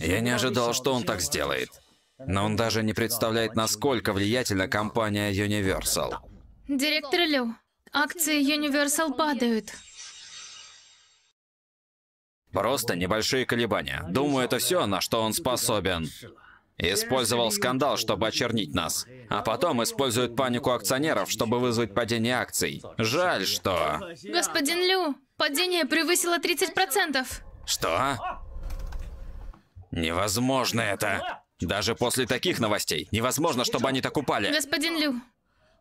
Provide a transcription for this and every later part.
Я не ожидал, что он так сделает. Но он даже не представляет, насколько влиятельна компания Universal. Директор Лю, акции Universal падают. Просто небольшие колебания. Думаю, это все, на что он способен. Использовал скандал, чтобы очернить нас. А потом использует панику акционеров, чтобы вызвать падение акций. Жаль, что... Господин Лю, падение превысило 30%. Что? Невозможно это. Даже после таких новостей невозможно, чтобы они так упали. Господин Лю,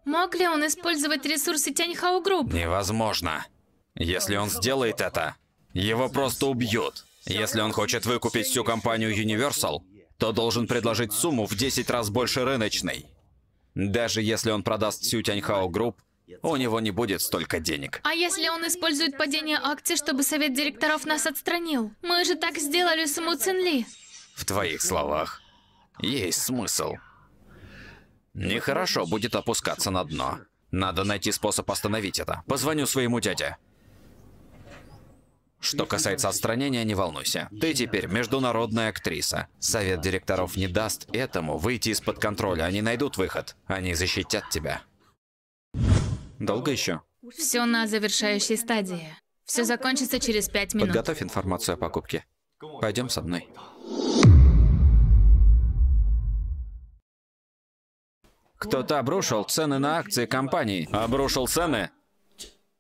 мог ли он использовать ресурсы Тяньхао Групп? Невозможно. Если он сделает это, его просто убьют. Если он хочет выкупить всю компанию Universal, то должен предложить сумму в 10 раз больше рыночной. Даже если он продаст всю Тяньхао Групп, у него не будет столько денег. А если он использует падение акций, чтобы совет директоров нас отстранил? Мы же так сделали с Му Цинли. В твоих словах есть смысл. Нехорошо будет опускаться на дно. Надо найти способ остановить это. Позвоню своему дяде. Что касается отстранения, не волнуйся. Ты теперь международная актриса. Совет директоров не даст этому выйти из-под контроля. Они найдут выход. Они защитят тебя. Долго еще? Все на завершающей стадии. Все закончится через пять минут. Подготовь информацию о покупке. Пойдем со мной. Кто-то обрушил цены на акции компании. Обрушил цены?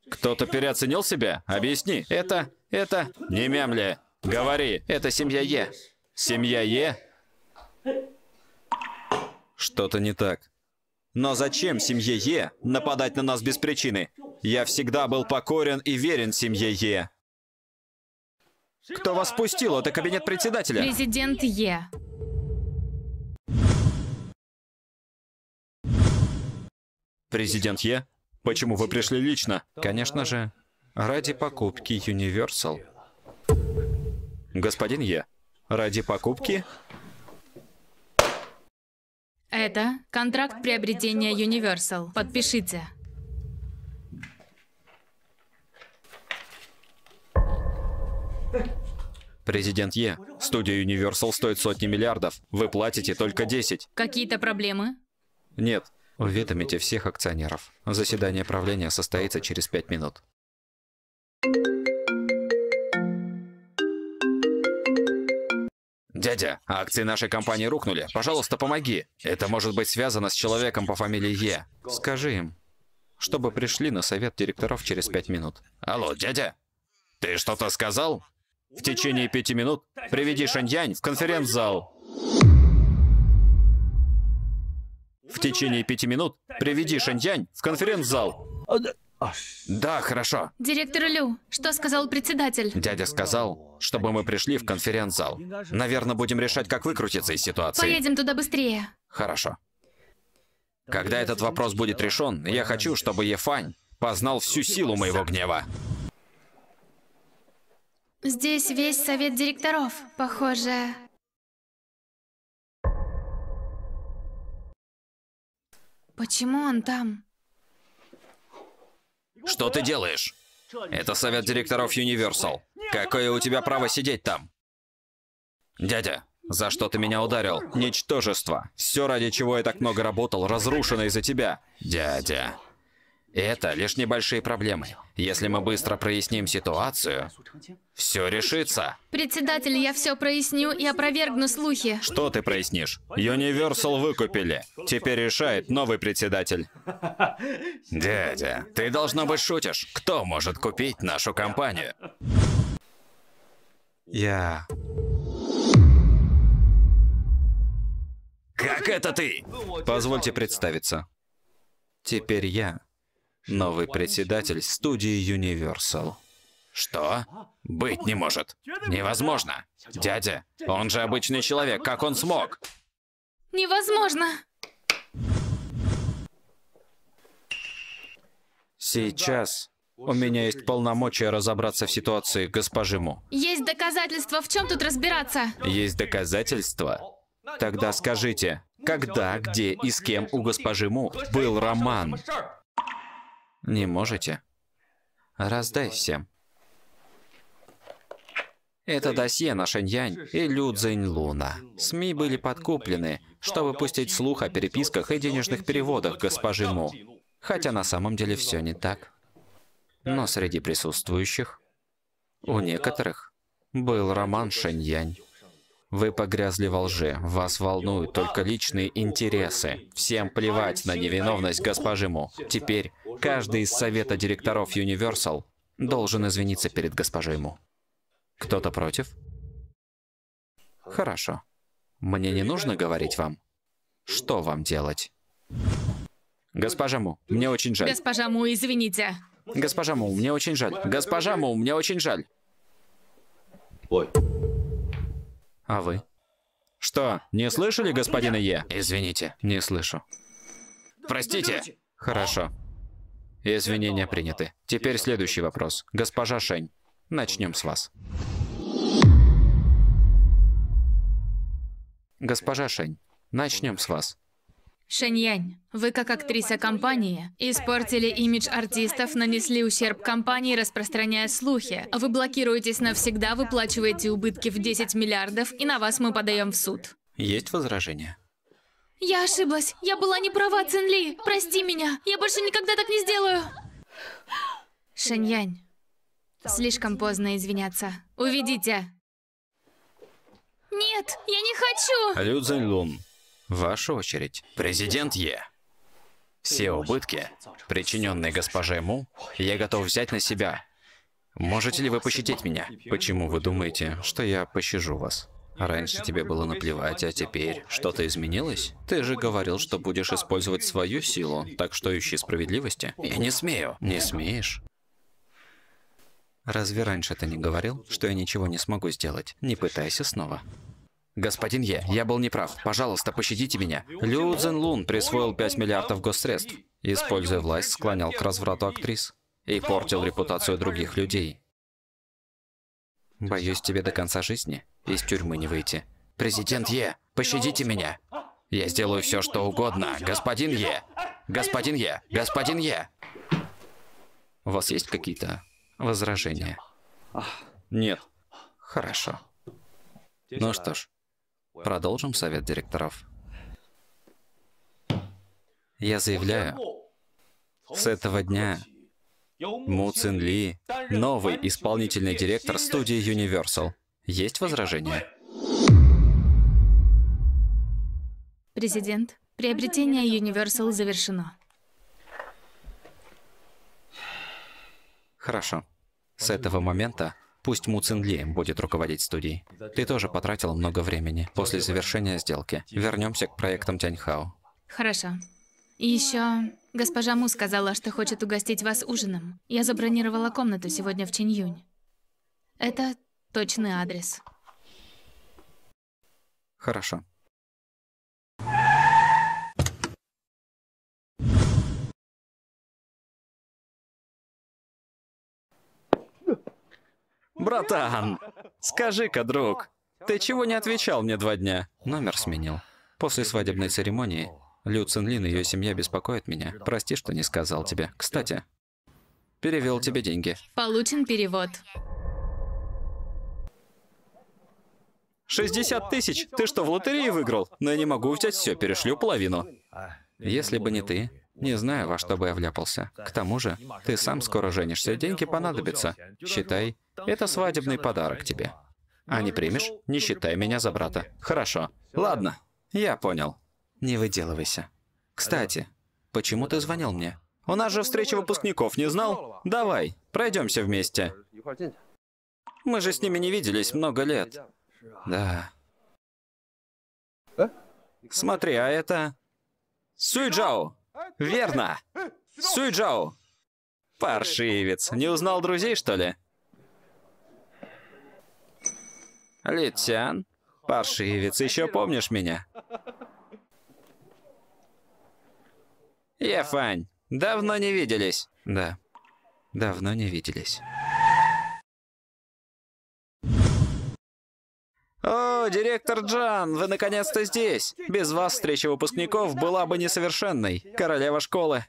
Кто-то переоценил себя? Объясни. Это... это... Не мямли. Говори. Это семья Е. Семья Е? Что-то не так. Но зачем семье Е нападать на нас без причины? Я всегда был покорен и верен семье Е. Кто вас пустил? Это кабинет председателя. Президент Е. Президент Е, почему вы пришли лично? Конечно же, ради покупки Universal. Господин Е, ради покупки? Это контракт приобретения Universal. Подпишите. Президент Е, студия Universal стоит сотни миллиардов. Вы платите только 10. Какие-то проблемы? Нет, Уведомите всех акционеров. Заседание правления состоится через пять минут. «Дядя, акции нашей компании рухнули. Пожалуйста, помоги. Это может быть связано с человеком по фамилии Е. Скажи им, чтобы пришли на совет директоров через пять минут». «Алло, дядя? Ты что-то сказал? В течение пяти минут приведи Шаньянь в конференц-зал». В течение пяти минут приведи Шэньдянь в конференц-зал. Да, хорошо. Директор Лю, что сказал председатель? Дядя сказал, чтобы мы пришли в конференц-зал. Наверное, будем решать, как выкрутиться из ситуации. Поедем туда быстрее. Хорошо. Когда этот вопрос будет решен, я хочу, чтобы Ефань познал всю силу моего гнева. Здесь весь совет директоров, похоже. Почему он там? Что ты делаешь? Это совет директоров Universal. Какое у тебя право сидеть там? Дядя, за что ты меня ударил? Ничтожество. Все, ради чего я так много работал, разрушено из-за тебя. Дядя это лишь небольшие проблемы. Если мы быстро проясним ситуацию, все решится. Председатель, я все проясню и опровергну слухи. Что ты прояснишь? Universal выкупили. Теперь решает новый председатель. Дядя, ты должно быть шутишь. Кто может купить нашу компанию? Я... Как это ты? Позвольте представиться. Теперь я Новый председатель студии Universal. Что? Быть не может. Невозможно. Дядя, он же обычный человек, как он смог? Невозможно. Сейчас у меня есть полномочия разобраться в ситуации госпожи Му. Есть доказательства, в чем тут разбираться? Есть доказательства? Тогда скажите, когда, где и с кем у госпожи Му был роман? Не можете? Раздай всем. Это досье на Шэньянь и Лю Цзинь Луна. СМИ были подкуплены, чтобы пустить слух о переписках и денежных переводах госпожи Му. Хотя на самом деле все не так. Но среди присутствующих, у некоторых, был роман Шэньянь. Вы погрязли во лжи. Вас волнуют только личные интересы. Всем плевать на невиновность госпожи Му. Теперь каждый из совета директоров Universal должен извиниться перед госпожей Му. Кто-то против? Хорошо. Мне не нужно говорить вам, что вам делать. Госпожа Му, мне очень жаль. Госпожа Му, извините. Госпожа Му, мне очень жаль. Госпожа Му, мне очень жаль. Ой. А вы? Что, не слышали господина Е? Извините. Не слышу. Простите. Хорошо. Извинения приняты. Теперь следующий вопрос. Госпожа Шень, начнем с вас. Госпожа Шень, начнем с вас. Шэньянь, вы как актриса компании испортили имидж артистов, нанесли ущерб компании, распространяя слухи. Вы блокируетесь навсегда, выплачиваете убытки в 10 миллиардов, и на вас мы подаем в суд. Есть возражения? Я ошиблась. Я была не права, Цинли. Прости меня. Я больше никогда так не сделаю. Шэньянь, слишком поздно извиняться. Уведите. Нет, я не хочу. Лю Цзэньлун, Ваша очередь. Президент Е. Все убытки, причиненные госпоже Му, я готов взять на себя. Можете ли вы пощадить меня? Почему вы думаете, что я пощажу вас? Раньше тебе было наплевать, а теперь что-то изменилось? Ты же говорил, что будешь использовать свою силу, так что ищи справедливости. Я не смею. Не смеешь? Разве раньше ты не говорил, что я ничего не смогу сделать? Не пытайся снова. Господин Е, я был неправ. Пожалуйста, пощадите меня. Лю Цзин Лун присвоил 5 миллиардов госсредств, используя власть, склонял к разврату актрис и портил репутацию других людей. Боюсь, тебе до конца жизни из тюрьмы не выйти. Президент Е, пощадите меня. Я сделаю все, что угодно. Господин Е! Господин Е! Господин Е! У вас есть какие-то возражения? Нет. Хорошо. Ну что ж, Продолжим совет директоров. Я заявляю, с этого дня Му Цин Ли, новый исполнительный директор студии Universal. Есть возражения? Президент, приобретение Universal завершено. Хорошо. С этого момента Пусть Му Цинли будет руководить студией. Ты тоже потратила много времени после завершения сделки. Вернемся к проектам Тяньхао. Хорошо. И еще госпожа Му сказала, что хочет угостить вас ужином. Я забронировала комнату сегодня в Чиньюнь. Это точный адрес. Хорошо. Братан, скажи-ка, друг, ты чего не отвечал мне два дня? Номер сменил. После свадебной церемонии Лю Цинлин и ее семья беспокоят меня. Прости, что не сказал тебе. Кстати, перевел тебе деньги. Получен перевод. 60 тысяч? Ты что, в лотерее выиграл? Но я не могу взять все, перешлю половину. Если бы не ты, не знаю, во что бы я вляпался. К тому же, ты сам скоро женишься, деньги понадобятся. Считай, это свадебный подарок тебе. А не примешь? Не считай меня за брата. Хорошо. Ладно, я понял. Не выделывайся. Кстати, почему ты звонил мне? У нас же встреча выпускников, не знал? Давай, пройдемся вместе. Мы же с ними не виделись много лет. Да. Смотри, а это... Сюйджао! Верно! Суйджао! Паршивец. Не узнал друзей, что ли? Литян? Паршивец, еще помнишь меня? Ефань, давно не виделись. Да, давно не виделись. «О, директор Джан, вы наконец-то здесь! Без вас встреча выпускников была бы несовершенной. Королева школы».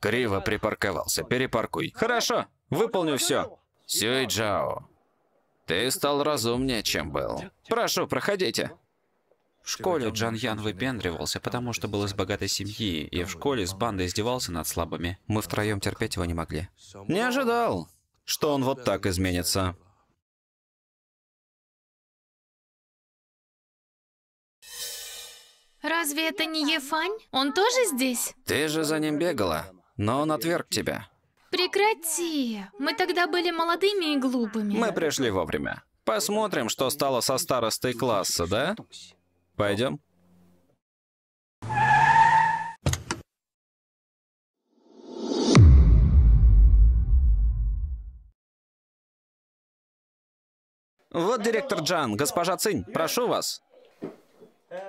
Криво припарковался. Перепаркуй. «Хорошо, выполню все». Сюй Джао, ты стал разумнее, чем был. Прошу, проходите. В школе Джан Ян выпендривался, потому что был из богатой семьи, и в школе с бандой издевался над слабыми. Мы втроем терпеть его не могли. Не ожидал, что он вот так изменится. Разве это не Ефань? Он тоже здесь? Ты же за ним бегала, но он отверг тебя. Прекрати. Мы тогда были молодыми и глупыми. Мы пришли вовремя. Посмотрим, что стало со старостой класса, да? Пойдем. Вот директор Джан, госпожа Цинь, прошу вас.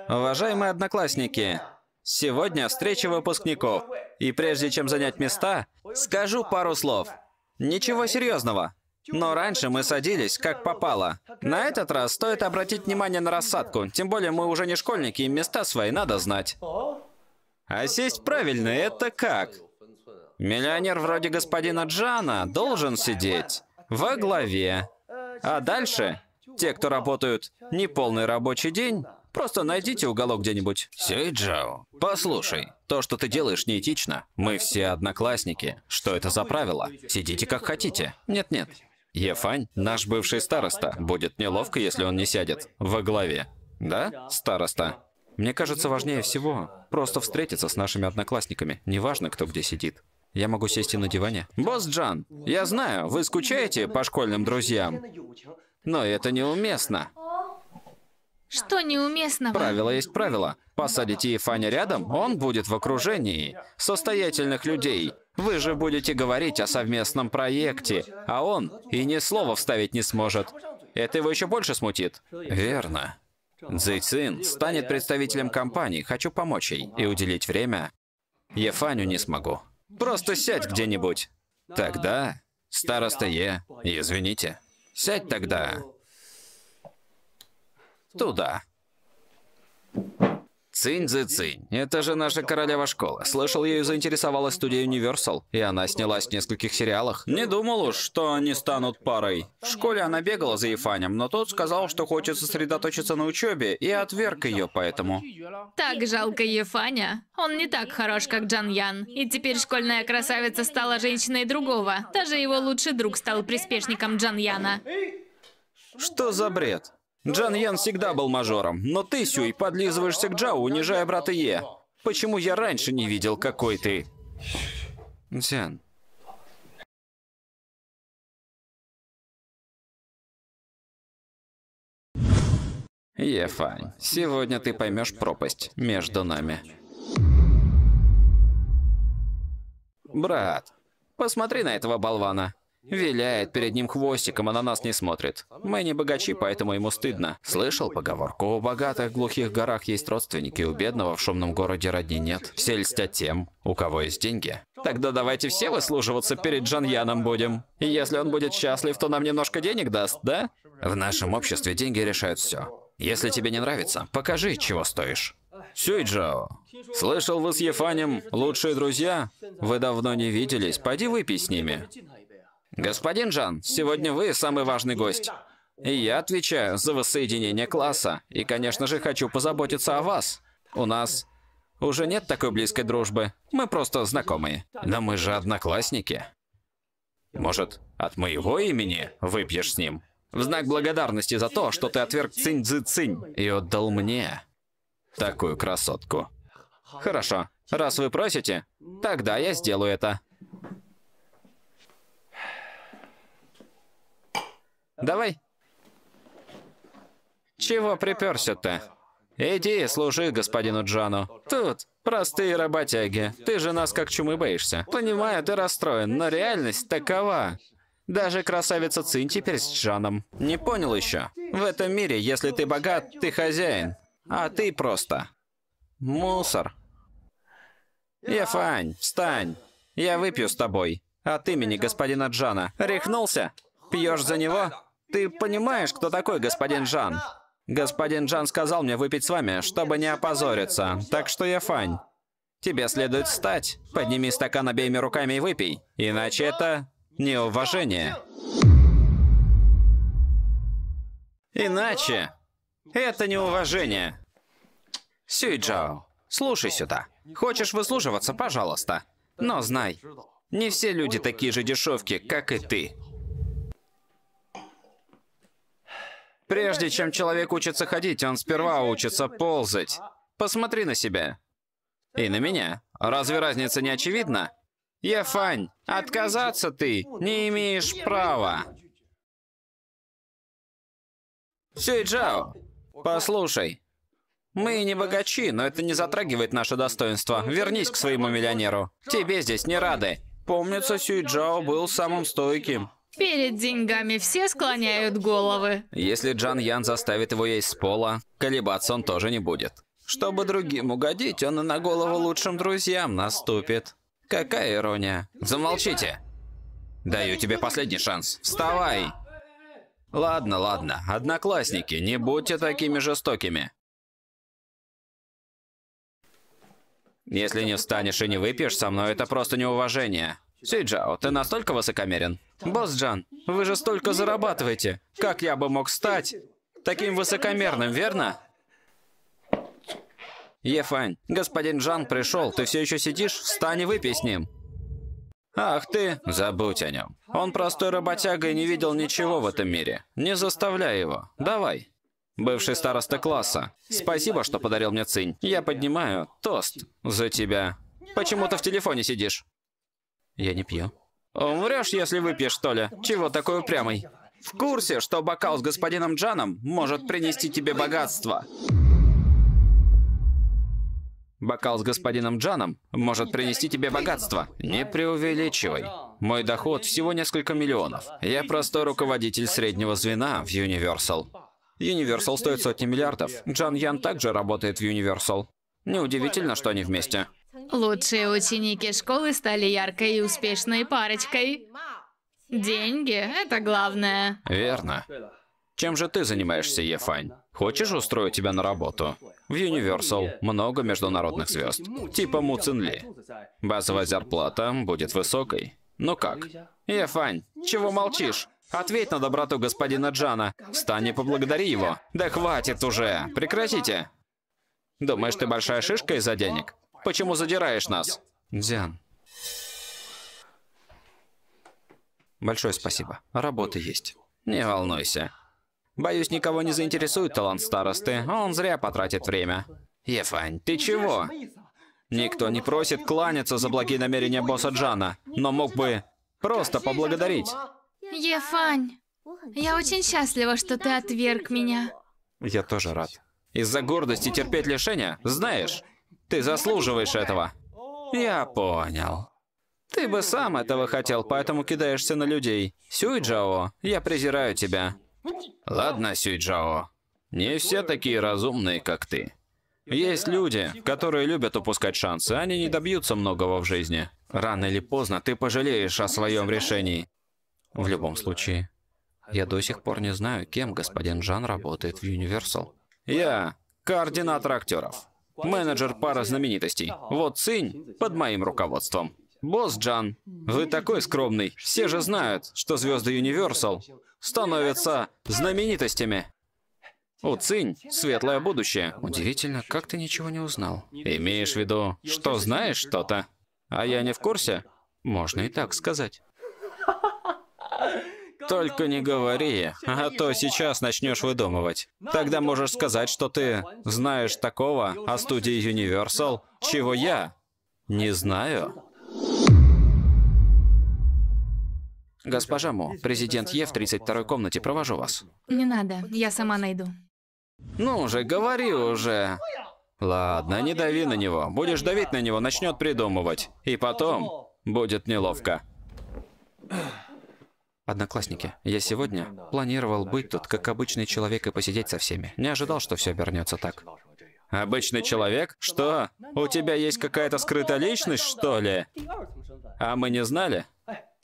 Уважаемые одноклассники, сегодня встреча выпускников. И прежде чем занять места, скажу пару слов. Ничего серьезного. Но раньше мы садились, как попало. На этот раз стоит обратить внимание на рассадку, тем более мы уже не школьники, и места свои надо знать. А сесть правильно – это как? Миллионер вроде господина Джана должен сидеть во главе. А дальше те, кто работают неполный рабочий день, Просто найдите уголок где-нибудь. Сюйджао, послушай, то, что ты делаешь, неэтично. Мы все одноклассники. Что это за правило? Сидите как хотите. Нет-нет. Ефань, наш бывший староста, будет неловко, если он не сядет. Во главе. Да, староста? Мне кажется, важнее всего просто встретиться с нашими одноклассниками, неважно, кто где сидит. Я могу сесть и на диване. Босс Джан, я знаю, вы скучаете по школьным друзьям, но это неуместно. Что неуместного? Правило есть правило. Посадите Ефаня рядом, он будет в окружении состоятельных людей. Вы же будете говорить о совместном проекте, а он и ни слова вставить не сможет. Это его еще больше смутит. Верно. Цзэйцин станет представителем компании, хочу помочь ей и уделить время. Ефаню не смогу. Просто сядь где-нибудь. Тогда, староста Е, извините. Сядь тогда. Туда. Цинь Цзи Цинь. Это же наша королева школы. Слышал, ее заинтересовалась студия Universal, и она снялась в нескольких сериалах. Не думал уж, что они станут парой. В школе она бегала за Ефанем, но тот сказал, что хочет сосредоточиться на учебе, и отверг ее поэтому. Так жалко Ефаня. Он не так хорош, как Джан Ян. И теперь школьная красавица стала женщиной другого. Даже его лучший друг стал приспешником Джан Яна. Что за бред? Джан Ян всегда был мажором, но ты, Сюй, подлизываешься к Джао, унижая брата Е. Почему я раньше не видел, какой ты? Дзян. Ефань, сегодня ты поймешь пропасть между нами. Брат, посмотри на этого болвана. Виляет перед ним хвостиком, а на нас не смотрит. Мы не богачи, поэтому ему стыдно. Слышал поговорку? У богатых глухих горах есть родственники, у бедного в шумном городе родни нет. Все льстят тем, у кого есть деньги. Тогда давайте все выслуживаться перед Джаньяном будем. И если он будет счастлив, то нам немножко денег даст, да? В нашем обществе деньги решают все. Если тебе не нравится, покажи, чего стоишь. Сюй Сюйджао, слышал вы с Ефанем лучшие друзья? Вы давно не виделись, пойди выпей с ними. «Господин Жан, сегодня вы самый важный гость. И я отвечаю за воссоединение класса. И, конечно же, хочу позаботиться о вас. У нас уже нет такой близкой дружбы. Мы просто знакомые. Но мы же одноклассники. Может, от моего имени выпьешь с ним? В знак благодарности за то, что ты отверг цинь-цзы-цинь и отдал мне такую красотку. Хорошо, раз вы просите, тогда я сделаю это. Давай. Чего приперся-то? Иди, служи господину Джану. Тут простые работяги. Ты же нас как чумы боишься. Понимаю, ты расстроен, но реальность такова. Даже красавица Цин теперь с Джаном. Не понял еще. В этом мире, если ты богат, ты хозяин. А ты просто мусор. Ефань, встань. Я выпью с тобой. От имени господина Джана. Рехнулся? Пьешь за него? Ты понимаешь, кто такой господин Жан? Господин Жан сказал мне выпить с вами, чтобы не опозориться, так что я фань. Тебе следует встать, подними стакан обеими руками и выпей, иначе это неуважение. Иначе это неуважение. Сюйджао, слушай сюда. Хочешь выслуживаться, пожалуйста. Но знай, не все люди такие же дешевки, как и ты. Прежде чем человек учится ходить, он сперва учится ползать. Посмотри на себя. И на меня. Разве разница не очевидна? Ефань, отказаться ты не имеешь права. Сюй Джао, послушай. Мы не богачи, но это не затрагивает наше достоинство. Вернись к своему миллионеру. Тебе здесь не рады. Помнится, Сюй Джао был самым стойким. Перед деньгами все склоняют головы. Если Джан Ян заставит его есть с пола, колебаться он тоже не будет. Чтобы другим угодить, он и на голову лучшим друзьям наступит. Какая ирония. Замолчите. Даю тебе последний шанс. Вставай. Ладно, ладно. Одноклассники, не будьте такими жестокими. Если не встанешь и не выпьешь, со мной это просто неуважение. Сиджао, ты настолько высокомерен? Босс Джан, вы же столько зарабатываете. Как я бы мог стать таким высокомерным, верно? Ефань, господин Джан пришел, ты все еще сидишь? Встань и выпей с ним. Ах ты, забудь о нем. Он простой работяга и не видел ничего в этом мире. Не заставляй его. Давай. Бывший староста класса, спасибо, что подарил мне цинь. Я поднимаю тост за тебя. Почему ты в телефоне сидишь? Я не пью. Умрешь, если выпьешь, что ли? Чего такой упрямый? В курсе, что бокал с господином Джаном может принести тебе богатство. Бокал с господином Джаном может принести тебе богатство. Не преувеличивай. Мой доход всего несколько миллионов. Я простой руководитель среднего звена в Universal. Universal стоит сотни миллиардов. Джан Ян также работает в Universal. Неудивительно, что они вместе. Лучшие ученики школы стали яркой и успешной парочкой. Деньги – это главное. Верно. Чем же ты занимаешься, Ефань? Хочешь устроить тебя на работу? В Universal много международных звезд, типа Му Цин Базовая зарплата будет высокой. Ну как? Ефань, чего молчишь? Ответь на доброту господина Джана. Встань и поблагодари его. Да хватит уже, прекратите. Думаешь, ты большая шишка из-за денег? Почему задираешь нас? Дзян. Большое спасибо. Работа есть. Не волнуйся. Боюсь, никого не заинтересует талант старосты, он зря потратит время. Ефань, ты чего? Никто не просит кланяться за благие намерения босса Джана, но мог бы просто поблагодарить. Ефань, я очень счастлива, что ты отверг меня. Я тоже рад. Из-за гордости терпеть лишения? Знаешь, ты заслуживаешь этого. Я понял. Ты бы сам этого хотел, поэтому кидаешься на людей. Сюй Сюйджао, я презираю тебя. Ладно, Сюй Сюйджао. Не все такие разумные, как ты. Есть люди, которые любят упускать шансы, они не добьются многого в жизни. Рано или поздно ты пожалеешь о своем решении. В любом случае, я до сих пор не знаю, кем господин Джан работает в Universal. Я координатор актеров менеджер пара знаменитостей. Вот Цинь под моим руководством. Босс Джан, вы такой скромный. Все же знают, что звезды Universal становятся знаменитостями. У Цинь светлое будущее. Удивительно, как ты ничего не узнал. Имеешь в виду, что знаешь что-то? А я не в курсе? Можно и так сказать. Только не говори, а то сейчас начнешь выдумывать. Тогда можешь сказать, что ты знаешь такого о студии Universal, чего я не знаю. Госпожа Му, президент Е в 32-й комнате, провожу вас. Не надо, я сама найду. Ну уже говори уже. Ладно, не дави на него. Будешь давить на него, начнет придумывать. И потом будет неловко. Одноклассники, я сегодня планировал быть тут как обычный человек и посидеть со всеми. Не ожидал, что все обернется так. Обычный человек? Что? У тебя есть какая-то скрытая личность, что ли? А мы не знали?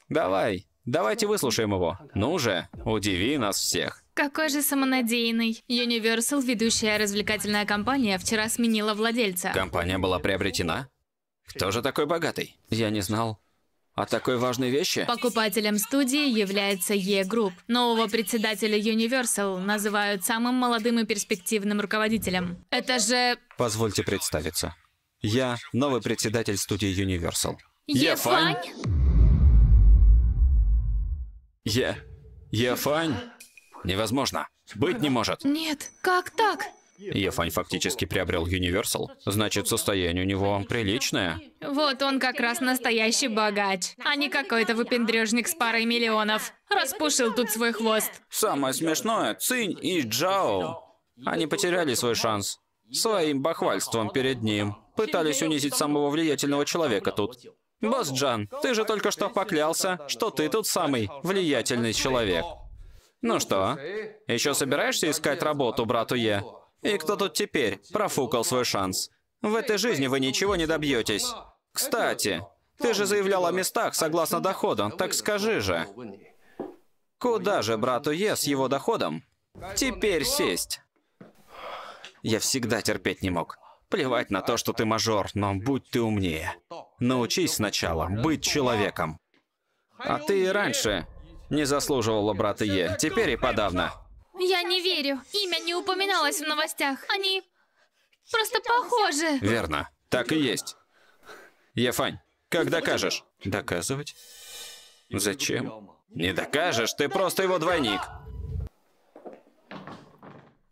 Давай, давайте выслушаем его. Ну же, удиви нас всех. Какой же самонадеянный. Universal, ведущая развлекательная компания, вчера сменила владельца. Компания была приобретена? Кто же такой богатый? Я не знал. О такой важной вещи? Покупателем студии является Е-групп. Нового председателя Universal называют самым молодым и перспективным руководителем. Это же... Позвольте представиться. Я новый председатель студии Universal. Ефань? Е... Ефань? Невозможно. Быть не может. Нет, как так? Ефань фактически приобрел Universal. Значит, состояние у него приличное. Вот он как раз настоящий богач, а не какой-то выпендрежник с парой миллионов. Распушил тут свой хвост. Самое смешное, Цинь и Джао. Они потеряли свой шанс. Своим бахвальством перед ним. Пытались унизить самого влиятельного человека тут. Босс Джан, ты же только что поклялся, что ты тут самый влиятельный человек. Ну что, еще собираешься искать работу, брату Е? И кто тут теперь? Профукал свой шанс. В этой жизни вы ничего не добьетесь. Кстати, ты же заявлял о местах согласно доходам, так скажи же. Куда же брату Е с его доходом? Теперь сесть. Я всегда терпеть не мог. Плевать на то, что ты мажор, но будь ты умнее. Научись сначала быть человеком. А ты и раньше не заслуживала брата Е, теперь и подавно. Я не верю. Имя не упоминалось в новостях. Они просто похожи. Верно. Так и есть. Ефань, как докажешь? Доказывать? Зачем? Не докажешь, ты просто его двойник.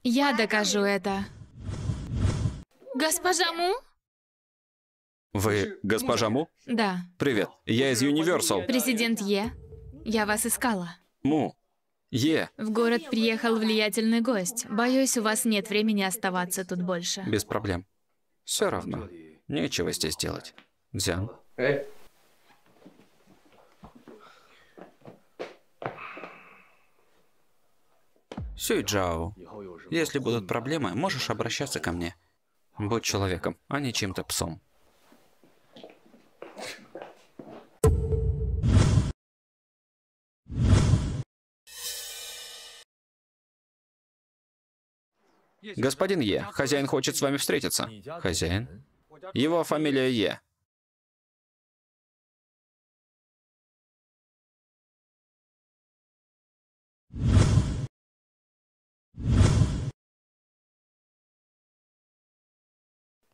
Я докажу это. Госпожа Му? Вы госпожа Му? Да. Привет, я из Universal. Президент Е. Я вас искала. Му, в город приехал влиятельный гость. Боюсь, у вас нет времени оставаться тут больше. Без проблем. Все равно. Нечего здесь делать. Дзян. Сюй Джао, если будут проблемы, можешь обращаться ко мне. Будь человеком, а не чем-то псом. «Господин Е, хозяин хочет с вами встретиться». «Хозяин?» «Его фамилия Е».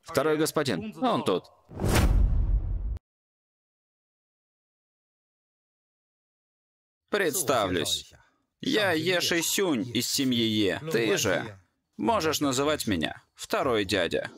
Второй господин. он тут. Представлюсь. Я Е Сюнь из семьи Е. Ну, Ты же Можешь называть меня второй дядя.